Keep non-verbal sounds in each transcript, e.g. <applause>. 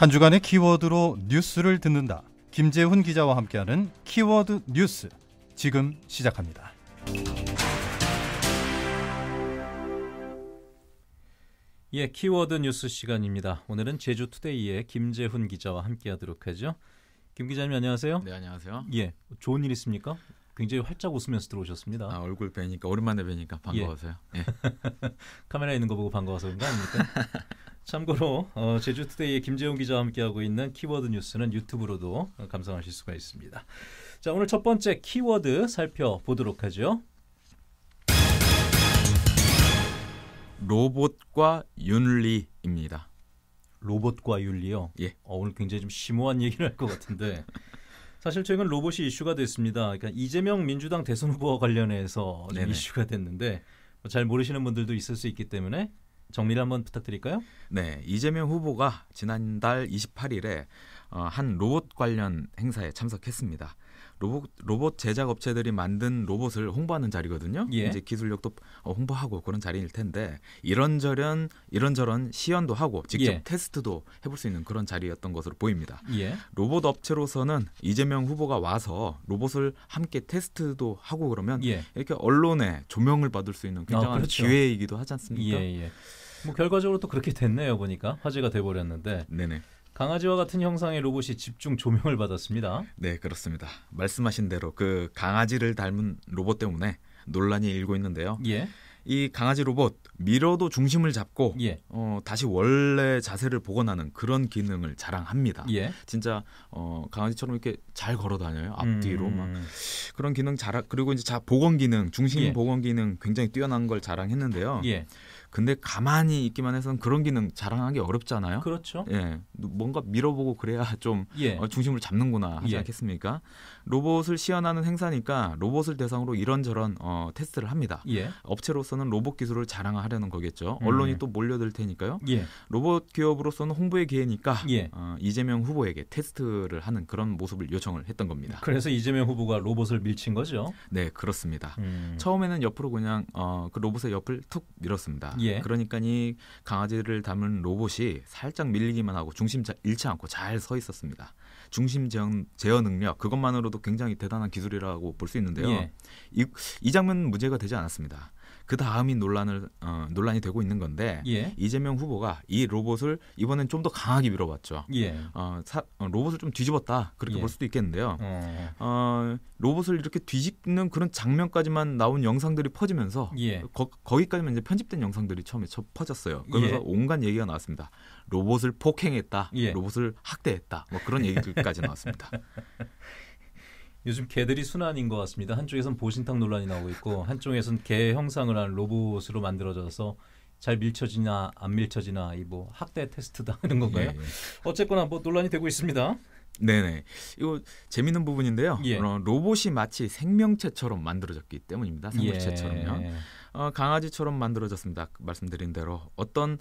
한 주간의 키워드로 뉴스를 듣는다. 김재훈 기자와 함께하는 키워드 뉴스. 지금 시작합니다. 예, 키워드 뉴스 시간입니다. 오늘은 제주 투데이의 김재훈 기자와 함께하도록 하죠. 김 기자님 안녕하세요. 네, 안녕하세요. 예, 좋은 일 있습니까? 굉장히 활짝 웃으면서 들어오셨습니다. 아, 얼굴 뵈니까 오랜만에 뵈니까 반가워서요. 예. 예. <laughs> 카메라 있는 거 보고 반가워서 그런 가 아닙니까? <laughs> 참고로 어, 제주투데이의 김재용 기자와 함께하고 있는 키워드 뉴스는 유튜브로도 감상하실 수가 있습니다. 자, 오늘 첫 번째 키워드 살펴보도록 하죠. 로봇과 윤리입니다. 로봇과 윤리요? 예. 어, 오늘 굉장히 좀 심오한 <laughs> 얘기를 할 것 같은데 사실 최근 로봇이 이슈가 됐습니다. 그러니까 이재명 민주당 대선 후보와 관련해서 이슈가 됐는데 뭐 잘 모르시는 분들도 있을 수 있기 때문에 정리를 한번 부탁드릴까요? 네, 이재명 후보가 지난달 28일에 어, 한 로봇 관련 행사에 참석했습니다. 로봇 로봇 제작 업체들이 만든 로봇을 홍보하는 자리거든요. 예. 이제 기술력도 어, 홍보하고 그런 자리일 텐데 이런저런 이런저런 시연도 하고 직접 예. 테스트도 해볼 수 있는 그런 자리였던 것으로 보입니다. 예. 로봇 업체로서는 이재명 후보가 와서 로봇을 함께 테스트도 하고 그러면 예. 이렇게 언론에 조명을 받을 수 있는 아, 굉장한 아, 그렇죠. 기회이기도 하지 않습니까? 예, 예. 뭐 결과적으로 또 그렇게 됐네요 보니까 화제가 돼버렸는데. 네네. 강아지와 같은 형상의 로봇이 집중 조명을 받았습니다. 네, 그렇습니다. 말씀하신 대로 그 강아지를 닮은 로봇 때문에 논란이 일고 있는데요. 예. 이 강아지 로봇 미러도 중심을 잡고 예. 어, 다시 원래 자세를 복원하는 그런 기능을 자랑합니다. 예. 진짜 어, 강아지처럼 이렇게 잘 걸어 다녀요 앞뒤로 음. 막 그런 기능 자랑 그리고 이제 자 복원 기능 중심 예. 복원 기능 굉장히 뛰어난 걸 자랑했는데요. 예. 근데 가만히 있기만 해서는 그런 기능 자랑하기 어렵잖아요. 그렇죠. 예, 뭔가 밀어보고 그래야 좀 예. 어, 중심을 잡는구나 하지 예. 않겠습니까? 로봇을 시연하는 행사니까 로봇을 대상으로 이런저런 어, 테스트를 합니다. 예. 업체로서는 로봇 기술을 자랑하려는 거겠죠. 음. 언론이 또 몰려들 테니까요. 예. 로봇 기업으로서는 홍보의 기회니까 예. 어, 이재명 후보에게 테스트를 하는 그런 모습을 요청을 했던 겁니다. 그래서 이재명 후보가 로봇을 밀친 거죠. 네, 그렇습니다. 음. 처음에는 옆으로 그냥 어, 그 로봇의 옆을 툭 밀었습니다. 예. 그러니까 이 강아지를 담은 로봇이 살짝 밀리기만 하고 중심 잃지 않고 잘 서 있었습니다. 중심 제어, 제어, 능력 그것만으로도 굉장히 대단한 기술이라고 볼 수 있는데요. 예. 이, 이 장면 문제가 되지 않았습니다. 그 다음이 논란을 어, 논란이 되고 있는 건데 예. 이재명 후보가 이 로봇을 이번엔 좀 더 강하게 밀어봤죠. 예. 어, 사, 어, 로봇을 좀 뒤집었다 그렇게 예. 볼 수도 있겠는데요. 어. 어. 로봇을 이렇게 뒤집는 그런 장면까지만 나온 영상들이 퍼지면서 예. 거, 기까지만 이제 편집된 영상들이 처음에 퍼졌어요. 그래면서 예. 온갖 얘기가 나왔습니다. 로봇을 폭행했다, 예. 로봇을 학대했다, 뭐 그런 얘기들까지 나왔습니다. <laughs> 요즘 개들이 순환인 것 같습니다. 한쪽에선 보신탁 논란이 나오고 있고 한쪽에선 개 형상을 한 로봇으로 만들어져서 잘 밀쳐지나 안 밀쳐지나 이 뭐 학대 테스트 다하는 <laughs> 건가요? 예, 예. 어쨌거나 뭐 논란이 되고 있습니다. 네네. 이거 재밌는 부분인데요. 예. 어, 로봇이 마치 생명체처럼 만들어졌기 때문입니다. 생물체처럼요. 예. 어, 강아지처럼 만들어졌습니다. 그 말씀드린 대로 어떤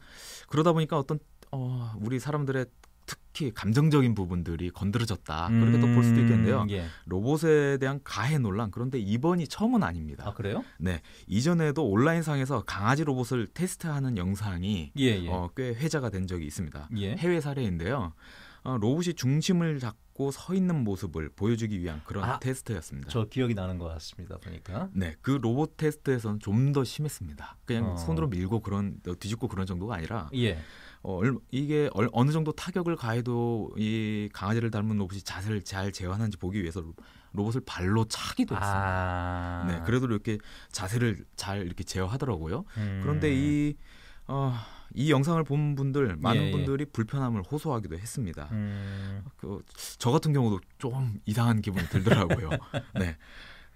그러다 보니까 어떤 어, 우리 사람들의 특히 감정적인 부분들이 건드려졌다 그렇게 음, 또볼 수도 있겠는데요. 예. 로봇에 대한 가해 논란 그런데 이번이 처음은 아닙니다. 아 그래요? 네 이전에도 온라인상에서 강아지 로봇을 테스트하는 영상이 예, 예. 어, 꽤 회자가 된 적이 있습니다. 예. 해외 사례인데요. 어, 로봇이 중심을 잡고 서 있는 모습을 보여주기 위한 그런 아, 테스트였습니다. 저 기억이 나는 것 같습니다. 보니까. 네, 그 로봇 테스트에서는 좀 더 심했습니다. 그냥 어. 손으로 밀고 그런 어, 뒤집고 그런 정도가 아니라 예. 어, 이게 어느 정도 타격을 가해도 이 강아지를 닮은 로봇이 자세를 잘 재현하는지 보기 위해서 로봇을 발로 차기도 아. 했습니다. 아. 네, 그래도 이렇게 자세를 잘 이렇게 제어하더라고요. 음. 그런데 이 어, 이 영상을 본 분들 많은 예, 예. 분들이 불편함을 호소하기도 했습니다. 음. 그, 저 같은 경우도 좀 이상한 기분이 들더라고요. <laughs> 네.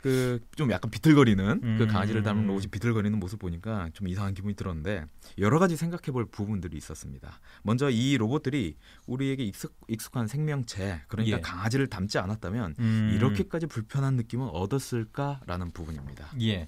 그좀 약간 비틀거리는 그 음. 그 강아지를 닮은 로봇이 비틀거리는 모습 보니까 좀 이상한 기분이 들었는데 여러 가지 생각해볼 부분들이 있었습니다. 먼저 이 로봇들이 우리에게 익숙, 한 생명체 그러니까 예. 강아지를 닮지 않았다면 음. 이렇게까지 불편한 느낌은 얻었을까라는 부분입니다. 예,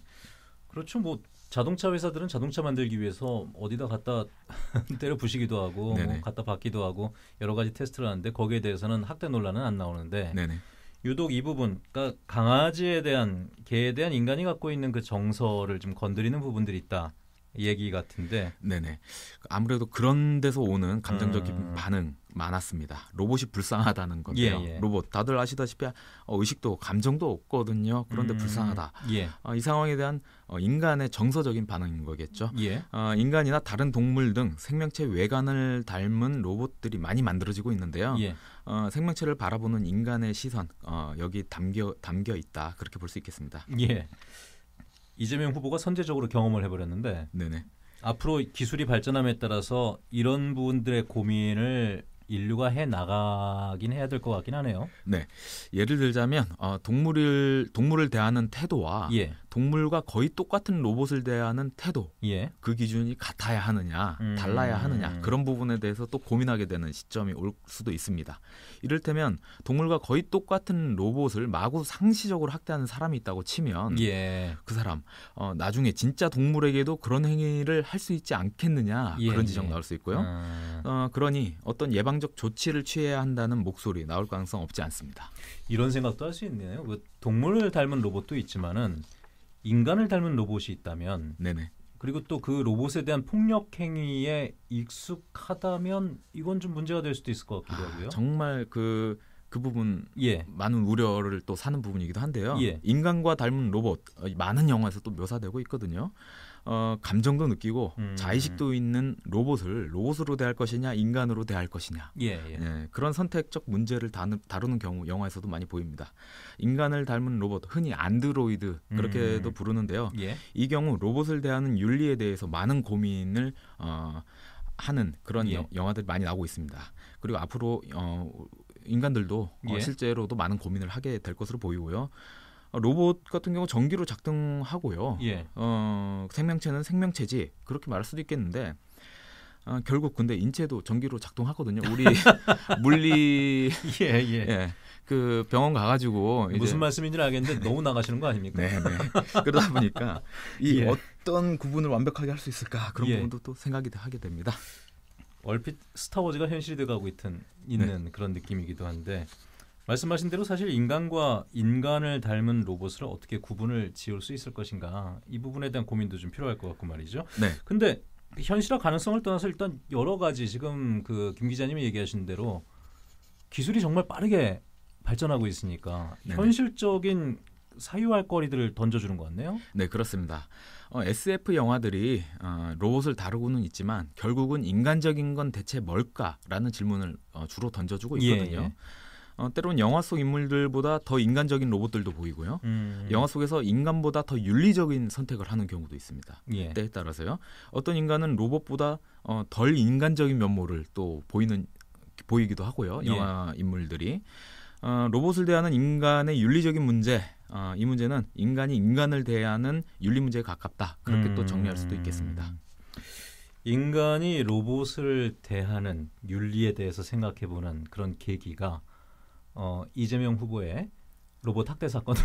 그렇죠. 뭐 자동차 회사들은 자동차 만들기 위해서 어디다 갖다 <laughs> 때려 부시기도 하고 뭐 갖다 박기도 하고 여러 가지 테스트를 하는데 거기에 대해서는 학대 논란은 안 나오는데 네네. 유독 이 부분, 그러니까 강아지에 대한 개에 대한 인간이 갖고 있는 그 정서를 좀 건드리는 부분들이 있다. 얘기 같은데. 네네. 아무래도 그런 데서 오는 감정적인 음... 반응 많았습니다. 로봇이 불쌍하다는 건데요. 예, 예. 로봇 다들 아시다시피 어, 의식도 감정도 없거든요. 그런데 음, 불쌍하다. 예. 어, 이 상황에 대한 어, 인간의 정서적인 반응인 거겠죠. 예. 어, 인간이나 다른 동물 등 생명체 외관을 닮은 로봇들이 많이 만들어지고 있는데요. 예. 어, 생명체를 바라보는 인간의 시선 어, 여기 담겨 담겨 있다 그렇게 볼 수 있겠습니다. 예. 이재명 후보가 선제적으로 경험을 해버렸는데 네네. 앞으로 기술이 발전함에 따라서 이런 부분들의 고민을 인류가 해 나가긴 해야 될 것 같긴 하네요. 네, 예를 들자면 어, 동물을 동물을 대하는 태도와 예. 동물과 거의 똑같은 로봇을 대하는 태도, 예. 그 기준이 같아야 하느냐, 음. 달라야 하느냐 그런 부분에 대해서 또 고민하게 되는 시점이 올 수도 있습니다. 이를테면 동물과 거의 똑같은 로봇을 마구 상시적으로 학대하는 사람이 있다고 치면 예. 그 사람 어, 나중에 진짜 동물에게도 그런 행위를 할 수 있지 않겠느냐 예. 그런 예. 지적 나올 수 있고요. 음. 어, 그러니 어떤 예방적 조치를 취해야 한다는 목소리 나올 가능성 없지 않습니다. 이런 생각도 할 수 있네요. 그 동물을 닮은 로봇도 있지만은 인간을 닮은 로봇이 있다면 네네. 그리고 또 그 로봇에 대한 폭력 행위에 익숙하다면 이건 좀 문제가 될 수도 있을 것 같기도 아, 하고요. 아, 정말 그그 그 부분 예. 많은 우려를 또 사는 부분이기도 한데요. 예. 인간과 닮은 로봇 어, 많은 영화에서 또 묘사되고 있거든요. 어, 감정도 느끼고 음. 자의식도 음. 있는 로봇을 로봇으로 대할 것이냐 인간으로 대할 것이냐 예, 예. 예, 그런 선택적 문제를 다루는 경우 영화에서도 많이 보입니다. 인간을 닮은 로봇 흔히 안드로이드 그렇게도 음. 부르는데요. 예. 이 경우 로봇을 대하는 윤리에 대해서 많은 고민을 어, 하는 그런 예. 여, 영화들이 많이 나오고 있습니다. 그리고 앞으로 어, 인간들도 어, 예. 실제로도 많은 고민을 하게 될 것으로 보이고요. 로봇 같은 경우 전기로 작동하고요. 예. 어, 생명체는 생명체지 그렇게 말할 수도 있겠는데 어, 결국 근데 인체도 전기로 작동하거든요. 우리 <laughs> 물리 예, 예. 예. 그 병원 가가지고 무슨 말씀인지 알겠는데 너무 나가시는 거 아닙니까? 네, 네. 그러다 보니까 이 예. 어떤 구분을 완벽하게 할 수 있을까 그런 예. 부분도 또 생각이 하게 됩니다. 얼핏 스타워즈가 현실이 돼가고 있던, 있는 네. 그런 느낌이기도 한데 말씀하신 대로 사실 인간과 인간을 닮은 로봇을 어떻게 구분을 지을 수 있을 것인가 이 부분에 대한 고민도 좀 필요할 것 같고 말이죠. 네. 근데 현실화 가능성을 떠나서 일단 여러 가지 지금 그 김 기자님이 얘기하신 대로 기술이 정말 빠르게 발전하고 있으니까 네, 네. 현실적인 사유할 거리들을 던져주는 것 같네요. 네, 그렇습니다. 어, SF 영화들이 어, 로봇을 다루고는 있지만 결국은 인간적인 건 대체 뭘까라는 질문을 어, 주로 던져주고 예, 있거든요. 예. 어, 때는 영화 속 인물들보다 더 인간적인 로봇들도 보이고요. 음. 영화 속에서 인간보다 더 윤리적인 선택을 하는 경우도 있습니다. 예. 때에 따라서요. 어떤 인간은 로봇보다 어, 덜 인간적인 면모를 또 보이는 보이기도 하고요. 예. 영화 예. 인물들이 어, 로봇을 대하는 인간의 윤리적인 문제 어, 이 문제는 인간이 인간을 대하는 윤리 문제에 가깝다 그렇게 음. 또 정리할 수도 있겠습니다. 음. 인간이 로봇을 대하는 윤리에 대해서 생각해보는 그런 계기가 어, 이재명 후보의 로봇 학대 사건으로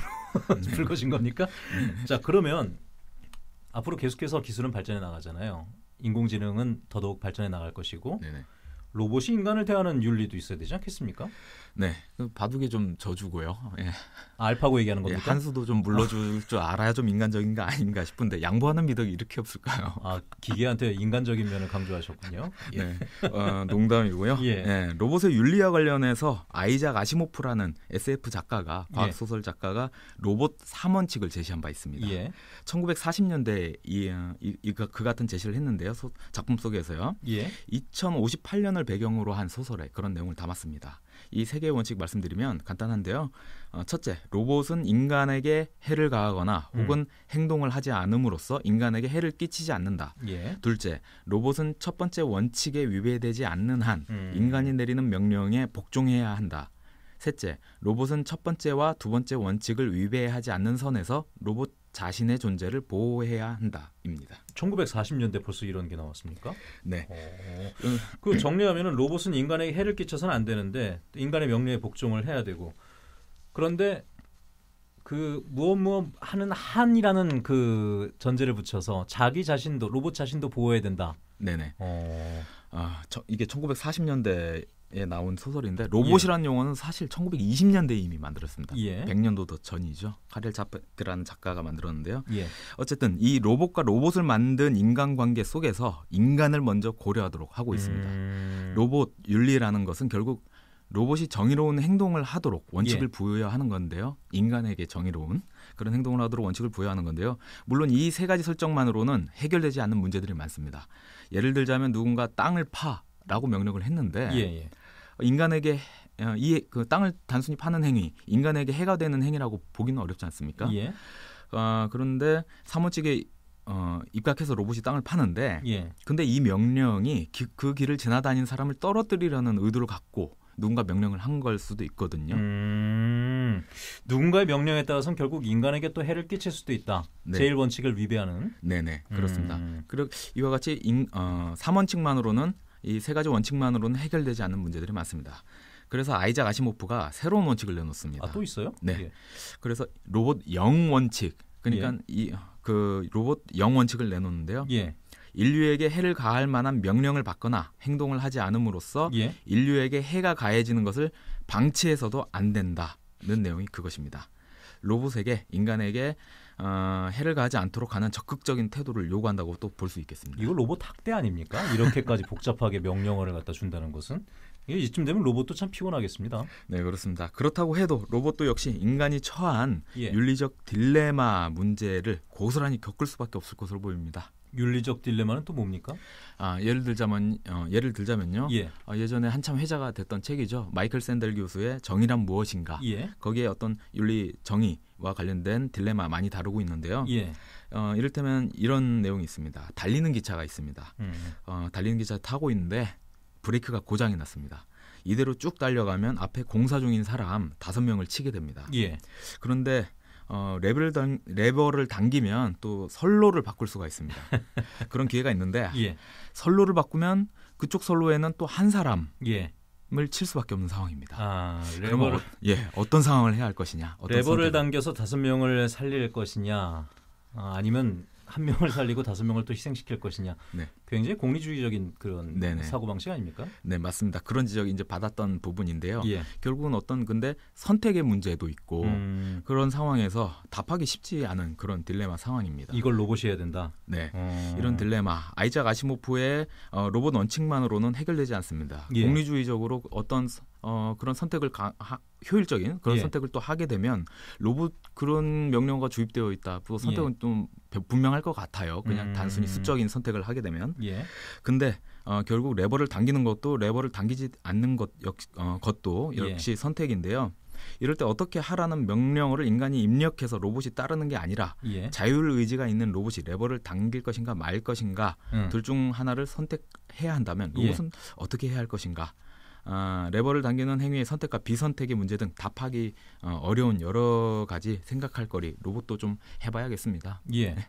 음. <laughs> 불거진 겁니까? 음. 자 그러면 앞으로 계속해서 기술은 발전해 나가잖아요. 인공지능은 더더욱 발전해 나갈 것이고 네네. 로봇이 인간을 대하는 윤리도 있어야 되지 않겠습니까? 네, 그 바둑에좀 져주고요. 예. 아, 알파고 얘기하는 겁니까? 예, 한수도 좀 물러줄 줄 알아야 좀 인간적인 거 아닌가 싶은데 양보하는 미덕이 이렇게 없을까요? 아, 기계한테 인간적인 면을 강조하셨군요. 예. 네, 어, 농담이고요. 예. 예 로봇의 윤리와 관련해서 아이작 아시모프라는 SF 작가가 예. 과학 소설 작가가 로봇 3원칙을 제시한 바 있습니다. 1940년대에 예. 어, 이, 이, 이, 그, 그 같은 제시를 했는데요. 소, 작품 속에서요. 2058년을 사랑을 배경으로 한 소설에 그런 내용을 담았습니다. 이 세 개의 원칙 말씀드리면 간단한데요. 어, 첫째, 로봇은 인간에게 해를 가하거나 혹은 음. 행동을 하지 않음으로써 인간에게 해를 끼치지 않는다. 예. 둘째, 로봇은 첫 번째 원칙에 위배되지 않는 한 음. 인간이 내리는 명령에 복종해야 한다. 셋째, 로봇은 첫 번째와 두 번째 원칙을 위배하지 않는 선에서 로봇 자신의 존재를 보호해야 한다입니다. 1940년대 벌써 이런 게 나왔습니까? 네. 어, 그 정리하면은 로봇은 인간에게 해를 끼쳐서는 안 되는데 인간의 명령에 복종을 해야 되고 그런데 그 무엇 무엇 하는 한이라는 그 전제를 붙여서 자기 자신도 로봇 자신도 보호해야 된다. 네네. 어. 아, 저, 이게 1940년대 에 예, 나온 소설인데 예. 로봇이라는 예. 용어는 사실 1920년대에 이미 만들었습니다. 예. 100년도 더 전이죠. 카릴 차페트라는 작가가 만들었는데요. 예. 어쨌든 이 로봇과 로봇을 만든 인간관계 속에서 인간을 먼저 고려하도록 하고 있습니다. 음... 로봇 윤리라는 것은 결국 로봇이 정의로운 행동을 하도록 원칙을 예. 부여하는 건데요. 인간에게 정의로운 그런 행동을 하도록 원칙을 부여하는 건데요. 물론 이 세 가지 설정만으로는 해결되지 않는 문제들이 많습니다. 예를 들자면 누군가 땅을 파라고 명령을 했는데 인간에게 어, 이그 땅을 단순히 파는 행위, 인간에게 해가 되는 행위라고 보기는 어렵지 않습니까? 예. 어, 그런데 사무직에 어, 입각해서 로봇이 땅을 파는데, 예. 근데 이 명령이 기, 그 길을 지나다니는 사람을 떨어뜨리려는 의도를 갖고 누군가 명령을 한 걸 수도 있거든요. 음, 누군가의 명령에 따라서는 결국 인간에게 또 해를 끼칠 수도 있다. 네. 제일 원칙을 위배하는. 네네 그렇습니다. 음. 그리고 이와 같이 인, 어, 3원칙만으로는 이세 가지 원칙만으로는 해결되지 않는 문제들이 많습니다. 그래서 아이작 아시모프가 새로운 원칙을 내놓습니다. 아, 또 있어요? 네. 예. 그래서 로봇 영 원칙. 그러니까 예. 이그 로봇 영 원칙을 내놓는데요. 예. 인류에게 해를 가할 만한 명령을 받거나 행동을 하지 않음으로써 예. 인류에게 해가 가해지는 것을 방치해서도 안 된다는 내용이 그것입니다. 로봇에게 인간에게 어, 해를 가지 않도록 하는 적극적인 태도를 요구한다고 또 볼 수 있겠습니다. 이거 로봇 학대 아닙니까? 이렇게까지 복잡하게 명령어를 갖다 준다는 것은 이쯤 되면 로봇도 참 피곤하겠습니다. 네 그렇습니다. 그렇다고 해도 로봇도 역시 인간이 처한 예. 윤리적 딜레마 문제를 고스란히 겪을 수밖에 없을 것으로 보입니다. 윤리적 딜레마는 또 뭡니까? 아 예를 들자면 어, 예를 들자면요. 예. 어, 예전에 한참 회자가 됐던 책이죠. 마이클 샌델 교수의 정의란 무엇인가. 예. 거기에 어떤 윤리 정의와 관련된 딜레마 많이 다루고 있는데요. 예. 어, 이를테면 이런 내용이 있습니다. 달리는 기차가 있습니다. 음. 어, 달리는 기차 타고 있는데 브레이크가 고장이 났습니다. 이대로 쭉 달려가면 앞에 공사 중인 사람 다섯 명을 치게 됩니다. 예. 그런데 어, 레벨을 당, 레버를 당기면 또 선로를 바꿀 수가 있습니다. <laughs> 그런 기회가 있는데 예. 선로를 바꾸면 그쪽 선로에는 또 한 사람을 예. 칠 수밖에 없는 상황입니다. 아, 레버를 어, 예 어떤 상황을 해야 할 것이냐, 레버를 선택을. 당겨서 다섯 명을 살릴 것이냐, 아, 아니면 한 명을 살리고 다섯 명을 또 희생시킬 것이냐. 네. 굉장히 공리주의적인 그런 네네. 네. 사고방식 아닙니까? 네, 맞습니다. 그런 지적이 이제 받았던 부분인데요. 예. 결국은 어떤 근데 선택의 문제도 있고 음. 그런 상황에서 답하기 쉽지 않은 그런 딜레마 상황입니다. 이걸 로봇이 해야 된다. 네. 음. 이런 딜레마. 아이작 아시모프의 어, 로봇 원칙만으로는 해결되지 않습니다. 예. 공리주의적으로 어떤 어, 그런 선택을 가, 하, 효율적인 그런 예. 선택을 또 하게 되면 로봇 그런 명령어가 주입되어 있다. 그 선택은 예. 좀 분명할 것 같아요. 그냥 음. 단순히 수적인 선택을 하게 되면. 예. 근데 어, 결국 레버를 당기는 것도 레버를 당기지 않는 것 역시, 어, 것도 역시 예. 선택인데요. 이럴 때 어떻게 하라는 명령어를 인간이 입력해서 로봇이 따르는 게 아니라 예. 자율 의지가 있는 로봇이 레버를 당길 것인가 말 것인가 음. 둘중 하나를 선택해야 한다면 로봇은 예. 어떻게 해야 할 것인가 아, 레버를 당기는 행위의 선택과 비선택의 문제 등 답하기 어, 려운 여러 가지 생각할 거리 로봇도 좀 해봐야겠습니다. 예. 네.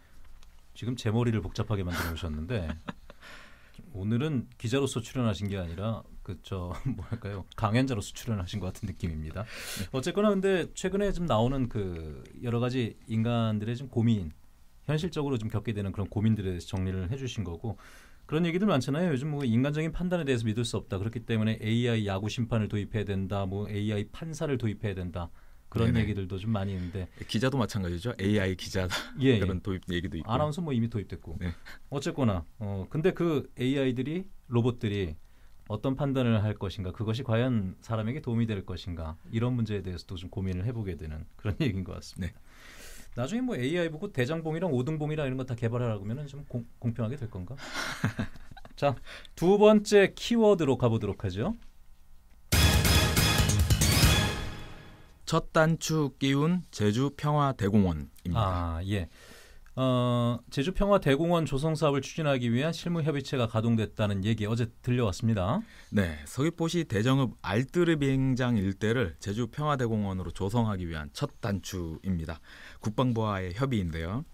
지금 제 머리를 복잡하게 만들어 주셨는데 <laughs> 오늘은 기자로서 출연하신 게 아니라 그저 <laughs> 뭐랄까요 강연자로서 출연하신 것 같은 느낌입니다. 네. 어쨌거나 근데 최근에 좀 나오는 그 여러 가지 인간들의 좀 고민 현실적으로 좀 겪게 되는 그런 고민들에 대해서 정리를 해주신 거고 그런 얘기들 많잖아요. 요즘 뭐 인간적인 판단에 대해서 믿을 수 없다. 그렇기 때문에 AI 야구 심판을 도입해야 된다. 뭐 AI 판사를 도입해야 된다. 그런 네네. 얘기들도 좀 많이 있는데 기자도 마찬가지죠. AI 기자 예, 예. 그런 예. 도입 얘기도 있고 아나운서 뭐 이미 도입됐고 네. 어쨌거나 어 근데 그 AI들이 로봇들이 어떤 판단을 할 것인가 그것이 과연 사람에게 도움이 될 것인가 이런 문제에 대해서도 좀 고민을 해보게 되는 그런 <laughs> 얘기인 것 같습니다. 네. 나중에 뭐 AI 보고 대장봉이랑 오등봉이랑 이런 거 다 개발하라고 하면은 좀 공, 공평하게 될 건가? <laughs> 자, 두 번째 키워드로 가보도록 하죠. 첫 단추 끼운 제주 평화대공원입니다. 아, 예. 어, 제주평화대공원 조성 사업을 추진하기 위한 실무협의체가 가동됐다는 얘기 어제 들려왔습니다. 네, 서귀포시 대정읍 알뜨르 비행장 일대를 제주평화대공원으로 조성하기 위한 첫 단추입니다. 국방부와의 협의인데요.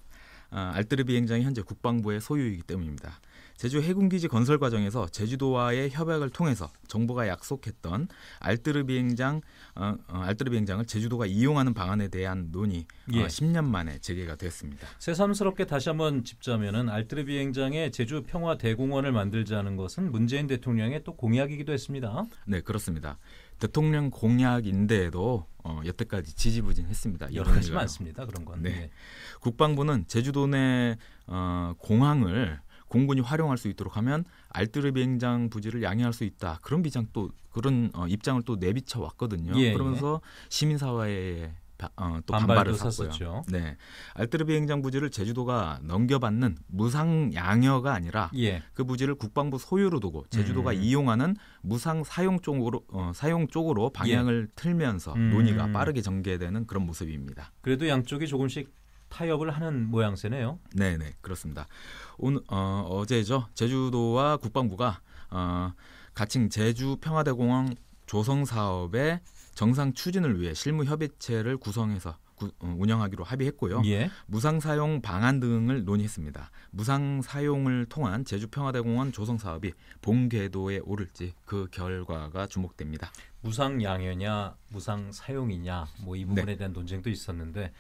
아, 알뜨르 비행장이 현재 국방부의 소유이기 때문입니다. 제주 해군기지 건설 과정에서 제주도와의 협약을 통해서 정부가 약속했던 알뜨르 비행장 어, 어 알뜨르 비행장을 제주도가 이용하는 방안에 대한 논의 어, 예. 어, 10년 만에 재개가 됐습니다. 새삼스럽게 다시 한번 짚자면은 알뜨르 비행장에 제주 평화 대공원을 만들자는 것은 문재인 대통령의 또 공약이기도 했습니다. 네, 그렇습니다. 대통령 공약인데도 어, 여태까지 지지부진했습니다. 여러 가지 많습니다. 그런 건. 네. 네. 국방부는 제주도 내 어, 공항을 공군이 활용할 수 있도록 하면 알뜨르 비행장 부지를 양해할 수 있다. 그런 비장 또 그런 어, 입장을 또 내비쳐 왔거든요. 예, 예. 그러면서 예. 시민사회에 어, 또 반발을 샀고요. 네, 알뜨르 비행장 부지를 제주도가 넘겨받는 무상 양여가 아니라 예. 그 부지를 국방부 소유로 두고 제주도가 음. 이용하는 무상 사용 쪽으로 어, 사용 쪽으로 방향을 예. 틀면서 음. 논의가 빠르게 전개되는 그런 모습입니다. 그래도 양쪽이 조금씩 타협을 하는 모양새네요. 네, 네, 그렇습니다. 오늘 어, 어제죠. 제주도와 국방부가 어, 가칭 제주 평화대공항 조성 사업의 정상 추진을 위해 실무 협의체를 구성해서 구, 어, 운영하기로 합의했고요. 예. 무상 사용 방안 등을 논의했습니다. 무상 사용을 통한 제주 평화대공원 조성 사업이 본 궤도에 오를지 그 결과가 주목됩니다. 무상 양여냐, 무상 사용이냐, 뭐 이 부분에 네. 대한 논쟁도 있었는데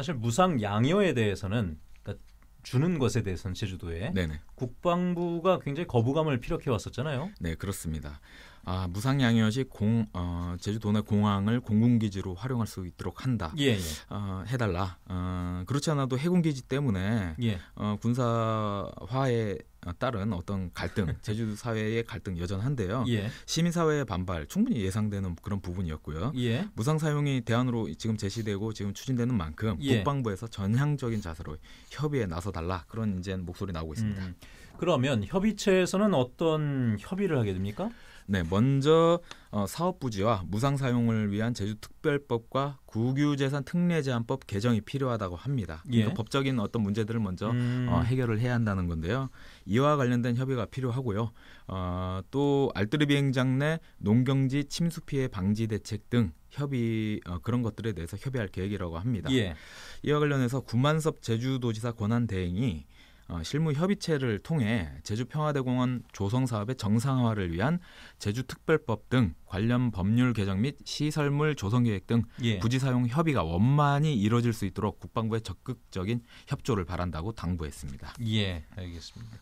사실 무상 양여에 대해서는 그러니까 주는 것에 대해서는 제주도에 네네. 국방부가 굉장히 거부감을 피력해 왔었잖아요. 네, 그렇습니다. 아, 무상 양이어시 공 어, 제주도 내 공항을 공군기지로 활용할 수 있도록 한다. 예, 예. 어, 해달라. 어, 그렇지 않아도 해군기지 때문에 예. 어, 군사화에 따른 어떤 갈등, <laughs> 제주도 사회의 갈등 여전한데요. 예. 시민사회의 반발 충분히 예상되는 그런 부분이었고요. 예. 무상 사용이 대안으로 지금 제시되고 지금 추진되는 만큼 예. 국방부에서 전향적인 자세로 협의에 나서 달라 그런 이제 목소리 나오고 있습니다. 음, 그러면 협의체에서는 어떤 협의를 하게 됩니까? 네, 먼저 어, 사업 부지와 무상 사용을 위한 제주특별법과 국유재산 특례제한법 개정이 필요하다고 합니다. 예. 그러니까 법적인 어떤 문제들을 먼저 어, 음. 어, 해결을 해야 한다는 건데요. 이와 관련된 협의가 필요하고요. 어, 또알뜰르 비행장 내 농경지 침수 피해 방지 대책 등 협의 어, 그런 것들에 대해서 협의할 계획이라고 합니다. 예. 이와 관련해서 구만섭 제주도지사 권한 대행이 어, 실무 협의체를 통해 제주평화대공원 조성 사업의 정상화를 위한 제주특별법 등 관련 법률 개정 및 시설물 조성 계획 등 예. 부지 사용 협의가 원만히 이루어질 수 있도록 국방부의 적극적인 협조를 바란다고 당부했습니다. 예, 알겠습니다.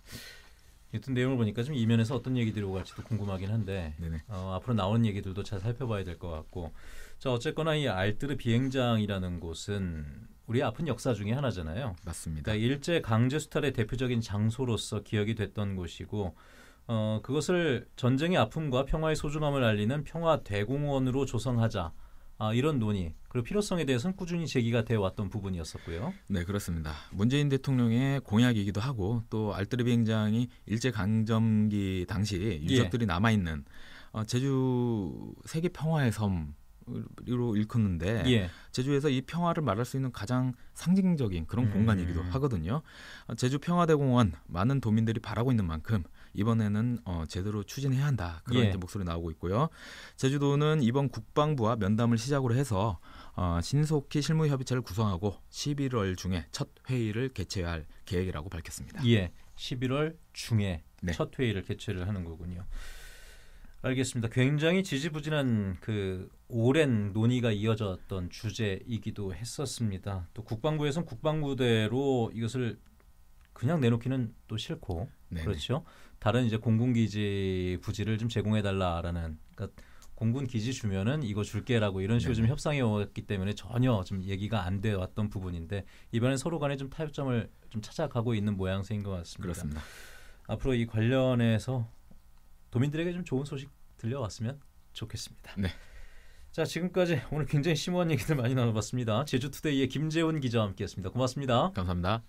여튼 내용을 보니까 좀 이면에서 어떤 얘기들이 오갈지도 궁금하긴 한데 어, 앞으로 나오는 얘기들도 잘 살펴봐야 될 것 같고 자 어쨌거나 이 알뜨르 비행장이라는 곳은 우리 아픈 역사 중의 하나잖아요. 맞습니다. 그러니까 일제 강제 수탈의 대표적인 장소로서 기억이 됐던 곳이고 어, 그것을 전쟁의 아픔과 평화의 소중함을 알리는 평화 대공원으로 조성하자. 아, 이런 논의 그리고 필요성에 대해서는 꾸준히 제기가 되어 왔던 부분이었었고요. 네 그렇습니다. 문재인 대통령의 공약이기도 하고 또알뜰르비 행장이 일제 강점기 당시 예. 유적들이 예. 남아 있는 어, 제주 세계 평화의 섬 평화로 일컫는데 예. 제주에서 이 평화를 말할 수 있는 가장 상징적인 그런 음. 공간이기도 하거든요. 어, 제주 평화대공원 많은 도민들이 바라고 있는 만큼 이번에는 어, 제대로 추진해야 한다 그런 예. 목소리 나오고 있고요. 제주도는 이번 국방부와 면담을 시작으로 해서 어, 신속히 실무협의체를 구성하고 11월 중에 첫 회의를 개최할 계획이라고 밝혔습니다. 예, 11월 중에 네. 첫 회의를 개최를 하는 거군요. 알겠습니다. 굉장히 지지부진한 그 오랜 논의가 이어졌던 주제이기도 했었습니다. 또 국방부에선 국방부대로 이것을 그냥 내놓기는 또 싫고 네네. 그렇죠. 다른 이제 공군기지 부지를 좀 제공해 달라라는 그러니까 공군 기지 주면은 이거 줄게라고 이런 식으로 네. 좀 협상해 왔기 때문에 전혀 좀 얘기가 안돼 왔던 부분인데 이번에 서로 간에 좀 타협점을 좀 찾아가고 있는 모양새인 것 같습니다. 그렇습니다. 앞으로 이 관련해서 도민들에게 좀 좋은 소식 들려왔으면 좋겠습니다. 네. 자, 지금까지 오늘 굉장히 심오한 얘기들 많이 나눠봤습니다. 제주투데이의 김재훈 기자와 함께했습니다. 고맙습니다. 감사합니다.